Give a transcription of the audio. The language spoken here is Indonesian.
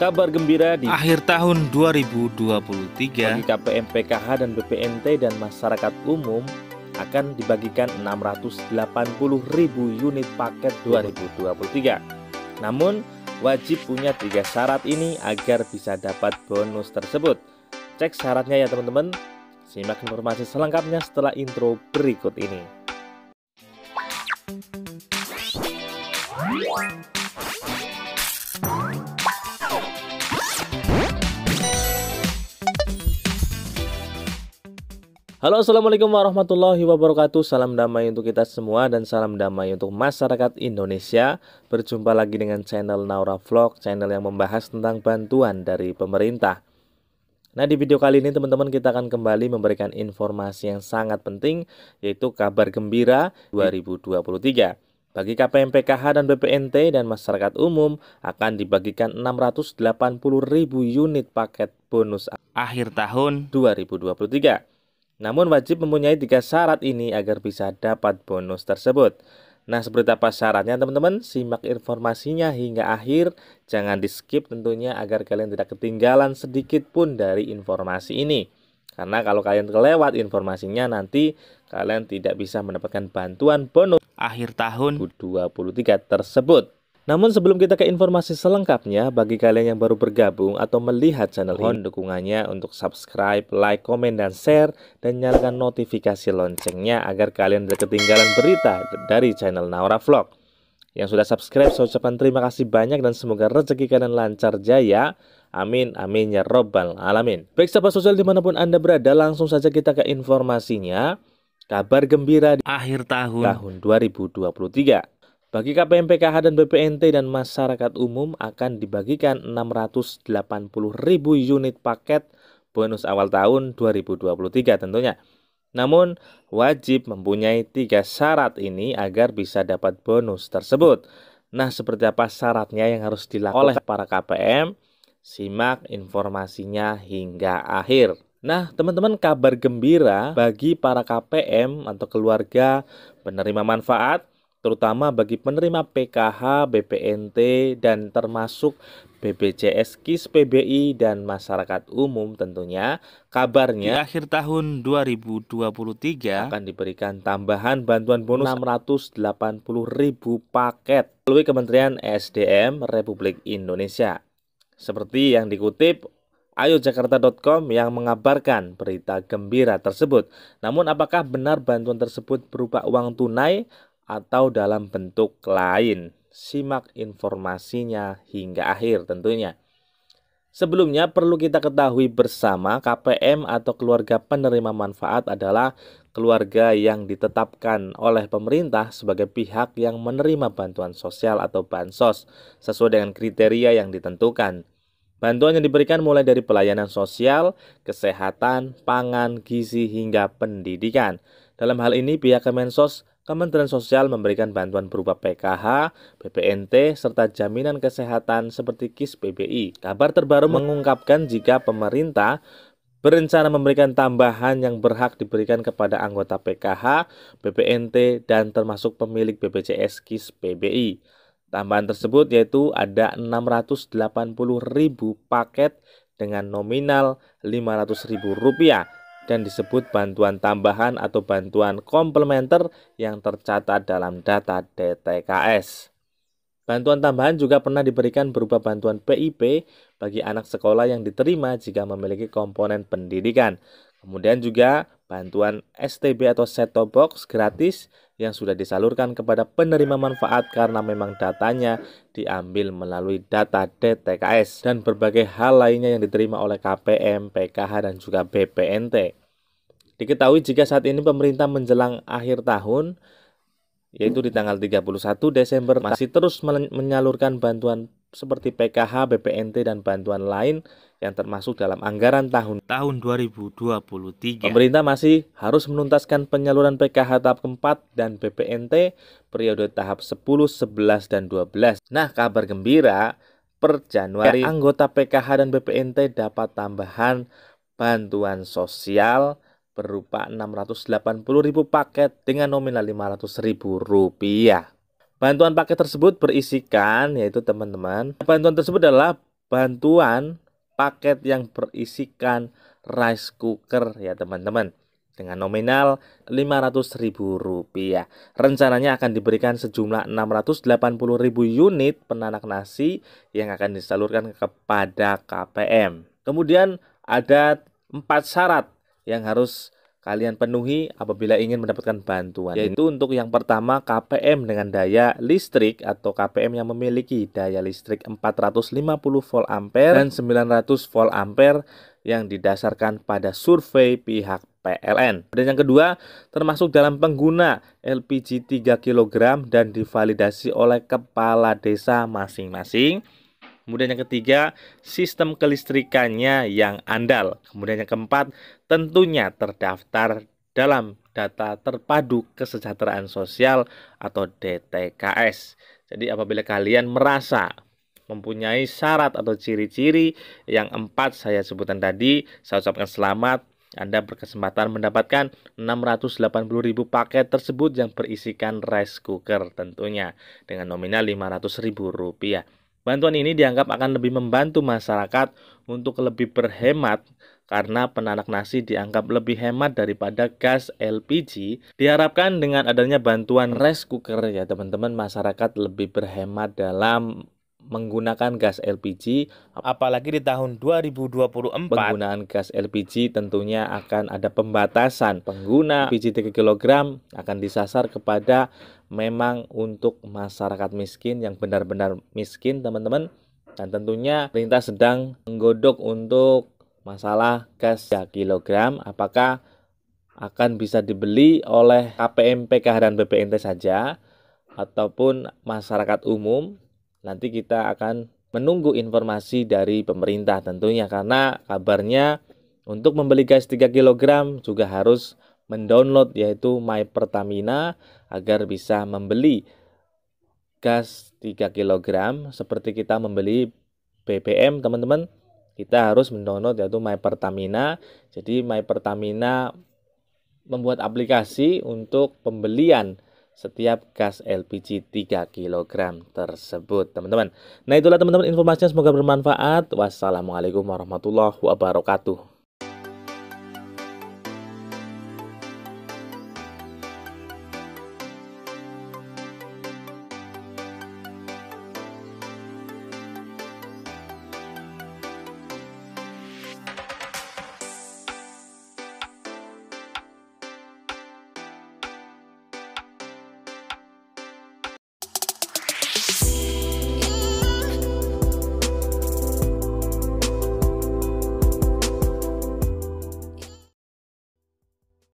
Kabar gembira di akhir tahun 2023 bagi KPM PKH dan BPNT dan masyarakat umum akan dibagikan 680.000 unit paket 2023. Namun, wajib punya tiga syarat ini agar bisa dapat bonus tersebut. Cek syaratnya ya teman-teman. Simak informasi selengkapnya setelah intro berikut ini. Halo assalamualaikum warahmatullahi wabarakatuh Salam damai untuk kita semua dan salam damai untuk masyarakat Indonesia Berjumpa lagi dengan channel Naura Vlog Channel yang membahas tentang bantuan dari pemerintah Nah di video kali ini teman-teman kita akan kembali memberikan informasi yang sangat penting Yaitu kabar gembira 2023 bagi KPMPKH dan BPNT dan masyarakat umum akan dibagikan 680.000 unit paket bonus akhir tahun 2023. Namun wajib mempunyai tiga syarat ini agar bisa dapat bonus tersebut. Nah, seperti apa syaratnya teman-teman? Simak informasinya hingga akhir, jangan di-skip tentunya agar kalian tidak ketinggalan sedikit pun dari informasi ini. Karena kalau kalian kelewat informasinya nanti kalian tidak bisa mendapatkan bantuan bonus akhir tahun 2023 tersebut. Namun sebelum kita ke informasi selengkapnya, bagi kalian yang baru bergabung atau melihat channel ini, dukungannya untuk subscribe, like, komen, dan share, dan nyalakan notifikasi loncengnya agar kalian tidak ketinggalan berita dari channel Naura Vlog. Yang sudah subscribe, saya ucapkan terima kasih banyak dan semoga rezeki kalian lancar jaya. Amin, amin ya robbal alamin. Baik sahabat sosial dimanapun Anda berada, langsung saja kita ke informasinya. Kabar gembira di akhir tahun, tahun 2023. Bagi KPM PKH dan BPNT dan masyarakat umum akan dibagikan ribu unit paket bonus awal tahun 2023 tentunya. Namun, wajib mempunyai tiga syarat ini agar bisa dapat bonus tersebut. Nah, seperti apa syaratnya yang harus dilakukan oleh para KPM? Simak informasinya hingga akhir. Nah, teman-teman, kabar gembira bagi para KPM atau keluarga penerima manfaat terutama bagi penerima PKH, BPNT, dan termasuk BPJS, KIS, PBI, dan masyarakat umum tentunya. Kabarnya di akhir tahun 2023 akan diberikan tambahan bantuan bonus 680 ribu paket melalui Kementerian SDM Republik Indonesia. Seperti yang dikutip ayojakarta.com yang mengabarkan berita gembira tersebut. Namun apakah benar bantuan tersebut berupa uang tunai atau dalam bentuk lain. Simak informasinya hingga akhir tentunya. Sebelumnya perlu kita ketahui bersama KPM atau keluarga penerima manfaat adalah keluarga yang ditetapkan oleh pemerintah sebagai pihak yang menerima bantuan sosial atau bansos sesuai dengan kriteria yang ditentukan. Bantuan yang diberikan mulai dari pelayanan sosial, kesehatan, pangan, gizi, hingga pendidikan. Dalam hal ini, pihak Kemensos Kementerian Sosial memberikan bantuan berupa PKH, BPNT, serta jaminan kesehatan seperti KIS PBI. Kabar terbaru mengungkapkan jika pemerintah berencana memberikan tambahan yang berhak diberikan kepada anggota PKH, BPNT, dan termasuk pemilik BPJS KIS PBI. Tambahan tersebut yaitu ada 680.000 paket dengan nominal Rp500.000 dan disebut bantuan tambahan atau bantuan komplementer yang tercatat dalam data DTKS. Bantuan tambahan juga pernah diberikan berupa bantuan PIP bagi anak sekolah yang diterima jika memiliki komponen pendidikan. Kemudian juga bantuan STB atau set top box gratis yang sudah disalurkan kepada penerima manfaat karena memang datanya diambil melalui data DTKS dan berbagai hal lainnya yang diterima oleh KPM, PKH dan juga BPNT. Diketahui jika saat ini pemerintah menjelang akhir tahun yaitu di tanggal 31 Desember masih terus menyalurkan bantuan seperti PKH, BPNT dan bantuan lain yang termasuk dalam anggaran tahun tahun 2023. Pemerintah masih harus menuntaskan penyaluran PKH tahap keempat dan BPNT periode tahap 10, 11 dan 12. Nah, kabar gembira per Januari ya. anggota PKH dan BPNT dapat tambahan bantuan sosial berupa 680.000 paket dengan nominal 500.000 rupiah. Bantuan paket tersebut berisikan yaitu teman-teman. Bantuan tersebut adalah bantuan paket yang berisikan rice cooker ya teman-teman dengan nominal Rp500.000. Rencananya akan diberikan sejumlah 680.000 unit penanak nasi yang akan disalurkan kepada KPM. Kemudian ada empat syarat yang harus kalian penuhi apabila ingin mendapatkan bantuan yaitu untuk yang pertama KPM dengan daya listrik atau KPM yang memiliki daya listrik 450 volt ampere dan 900 volt ampere yang didasarkan pada survei pihak PLN. Dan yang kedua, termasuk dalam pengguna LPG 3 kg dan divalidasi oleh kepala desa masing-masing Kemudian yang ketiga, sistem kelistrikannya yang andal. Kemudian yang keempat, tentunya terdaftar dalam data terpadu kesejahteraan sosial atau DTKS. Jadi apabila kalian merasa mempunyai syarat atau ciri-ciri yang empat saya sebutkan tadi, saya ucapkan selamat anda berkesempatan mendapatkan 680.000 paket tersebut yang berisikan rice cooker tentunya dengan nominal ribu rupiah. Bantuan ini dianggap akan lebih membantu masyarakat untuk lebih berhemat karena penanak nasi dianggap lebih hemat daripada gas LPG. Diharapkan dengan adanya bantuan rice cooker ya teman-teman masyarakat lebih berhemat dalam menggunakan gas LPG apalagi di tahun 2024 penggunaan gas LPG tentunya akan ada pembatasan pengguna LPG 3 kg akan disasar kepada memang untuk masyarakat miskin yang benar-benar miskin teman-teman dan tentunya pemerintah sedang menggodok untuk masalah gas 3 kg apakah akan bisa dibeli oleh KPM PKH dan BPNT saja ataupun masyarakat umum Nanti kita akan menunggu informasi dari pemerintah tentunya karena kabarnya untuk membeli gas 3 kg juga harus mendownload yaitu My Pertamina agar bisa membeli gas 3 kg seperti kita membeli BBM teman-teman kita harus mendownload yaitu My Pertamina jadi My Pertamina membuat aplikasi untuk pembelian setiap gas LPG 3 kg tersebut teman-teman. Nah itulah teman-teman informasinya semoga bermanfaat. Wassalamualaikum warahmatullahi wabarakatuh.